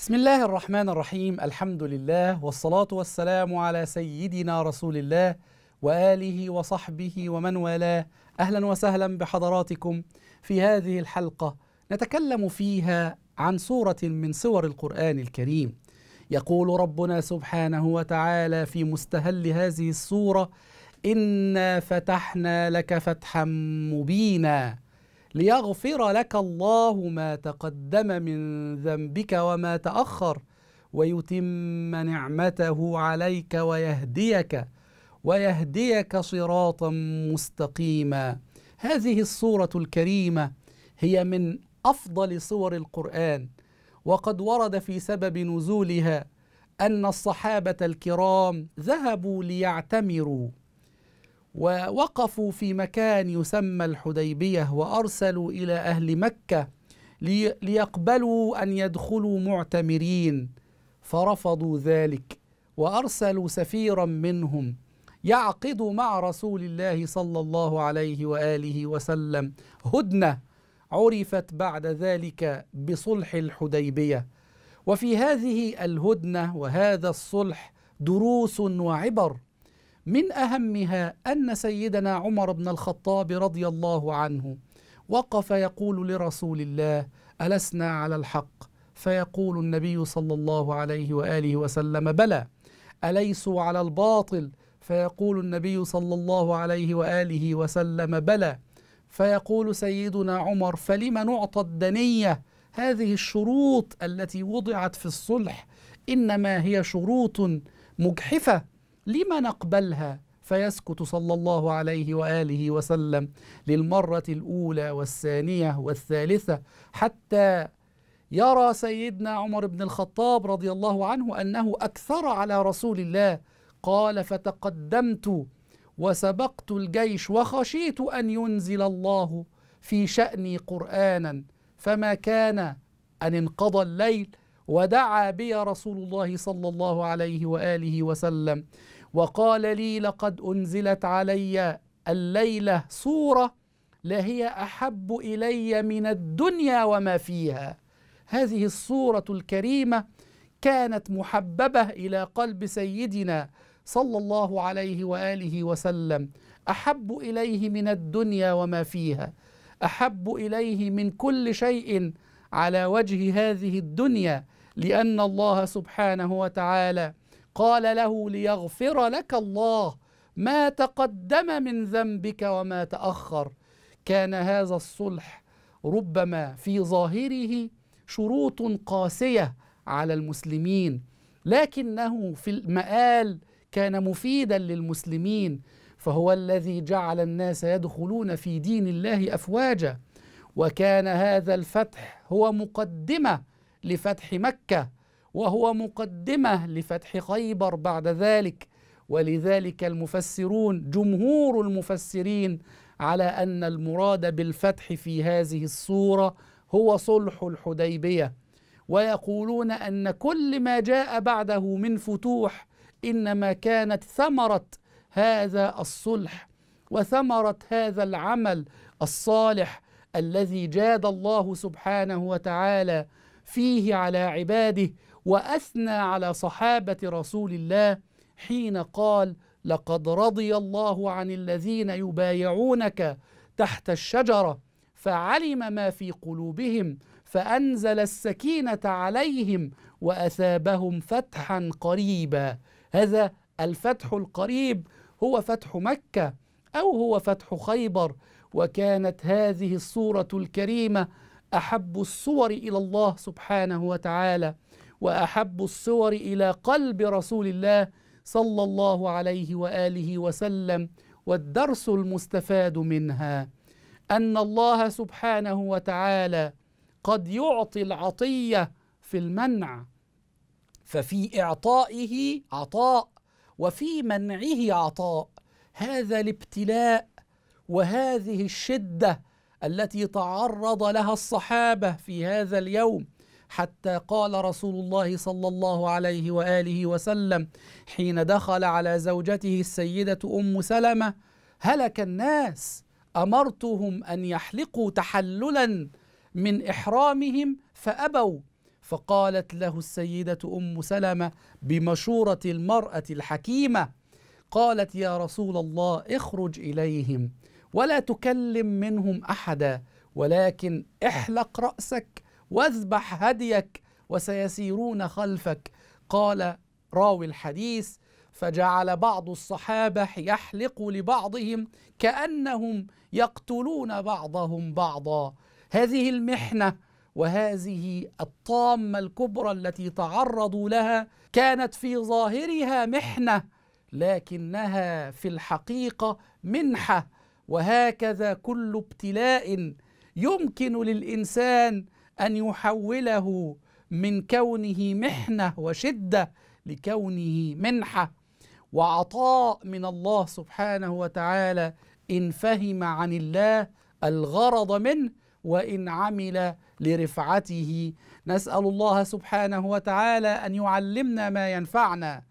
بسم الله الرحمن الرحيم الحمد لله والصلاة والسلام على سيدنا رسول الله وآله وصحبه ومن والاه أهلا وسهلا بحضراتكم في هذه الحلقة نتكلم فيها عن سورة من سور القرآن الكريم يقول ربنا سبحانه وتعالى في مستهل هذه السورة إنا فتحنا لك فتحا مبينا ليغفر لك الله ما تقدم من ذنبك وما تاخر ويتم نعمته عليك ويهديك ويهديك صراطا مستقيما هذه الصوره الكريمه هي من افضل صور القران وقد ورد في سبب نزولها ان الصحابه الكرام ذهبوا ليعتمروا ووقفوا في مكان يسمى الحديبية وأرسلوا إلى أهل مكة ليقبلوا أن يدخلوا معتمرين فرفضوا ذلك وأرسلوا سفيرا منهم يعقد مع رسول الله صلى الله عليه وآله وسلم هدنة عرفت بعد ذلك بصلح الحديبية وفي هذه الهدنة وهذا الصلح دروس وعبر من اهمها ان سيدنا عمر بن الخطاب رضي الله عنه وقف يقول لرسول الله ألسنا على الحق فيقول النبي صلى الله عليه وآله وسلم بلى أليسوا على الباطل فيقول النبي صلى الله عليه وآله وسلم بلى فيقول سيدنا عمر فلم نعطى الدنية هذه الشروط التي وضعت في الصلح إنما هي شروط مجحفة لم نقبلها فيسكت صلى الله عليه واله وسلم للمره الاولى والثانيه والثالثه حتى يرى سيدنا عمر بن الخطاب رضي الله عنه انه اكثر على رسول الله قال فتقدمت وسبقت الجيش وخشيت ان ينزل الله في شاني قرانا فما كان ان انقضى الليل ودعا بي رسول الله صلى الله عليه واله وسلم وقال لي لقد أنزلت علي الليلة صورة لهي أحب إلي من الدنيا وما فيها هذه الصورة الكريمة كانت محببة إلى قلب سيدنا صلى الله عليه وآله وسلم أحب إليه من الدنيا وما فيها أحب إليه من كل شيء على وجه هذه الدنيا لأن الله سبحانه وتعالى قال له ليغفر لك الله ما تقدم من ذنبك وما تاخر كان هذا الصلح ربما في ظاهره شروط قاسيه على المسلمين لكنه في المآل كان مفيدا للمسلمين فهو الذي جعل الناس يدخلون في دين الله افواجا وكان هذا الفتح هو مقدمه لفتح مكه وهو مقدمه لفتح خيبر بعد ذلك ولذلك المفسرون جمهور المفسرين على ان المراد بالفتح في هذه الصوره هو صلح الحديبيه ويقولون ان كل ما جاء بعده من فتوح انما كانت ثمره هذا الصلح وثمره هذا العمل الصالح الذي جاد الله سبحانه وتعالى فيه على عباده واثنى على صحابه رسول الله حين قال لقد رضي الله عن الذين يبايعونك تحت الشجره فعلم ما في قلوبهم فانزل السكينه عليهم واثابهم فتحا قريبا هذا الفتح القريب هو فتح مكه او هو فتح خيبر وكانت هذه الصوره الكريمه احب الصور الى الله سبحانه وتعالى واحب الصور الى قلب رسول الله صلى الله عليه واله وسلم والدرس المستفاد منها ان الله سبحانه وتعالى قد يعطي العطيه في المنع ففي اعطائه عطاء وفي منعه عطاء هذا الابتلاء وهذه الشده التي تعرض لها الصحابه في هذا اليوم حتى قال رسول الله صلى الله عليه واله وسلم حين دخل على زوجته السيده ام سلمه هلك الناس امرتهم ان يحلقوا تحللا من احرامهم فابوا فقالت له السيده ام سلمه بمشوره المراه الحكيمه قالت يا رسول الله اخرج اليهم ولا تكلم منهم احدا ولكن احلق راسك واذبح هديك وسيسيرون خلفك قال راوي الحديث فجعل بعض الصحابه يحلق لبعضهم كانهم يقتلون بعضهم بعضا هذه المحنه وهذه الطامه الكبرى التي تعرضوا لها كانت في ظاهرها محنه لكنها في الحقيقه منحه وهكذا كل ابتلاء يمكن للانسان أن يحوله من كونه محنة وشدة لكونه منحة وعطاء من الله سبحانه وتعالى إن فهم عن الله الغرض منه وإن عمل لرفعته نسأل الله سبحانه وتعالى أن يعلمنا ما ينفعنا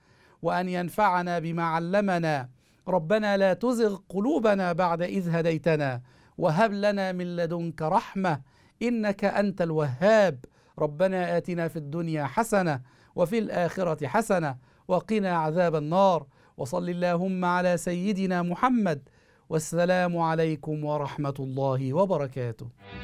وأن ينفعنا بما علمنا ربنا لا تزغ قلوبنا بعد إذ هديتنا وهب لنا من لدنك رحمة انك انت الوهاب ربنا اتنا في الدنيا حسنه وفي الاخره حسنه وقنا عذاب النار وصل اللهم على سيدنا محمد والسلام عليكم ورحمه الله وبركاته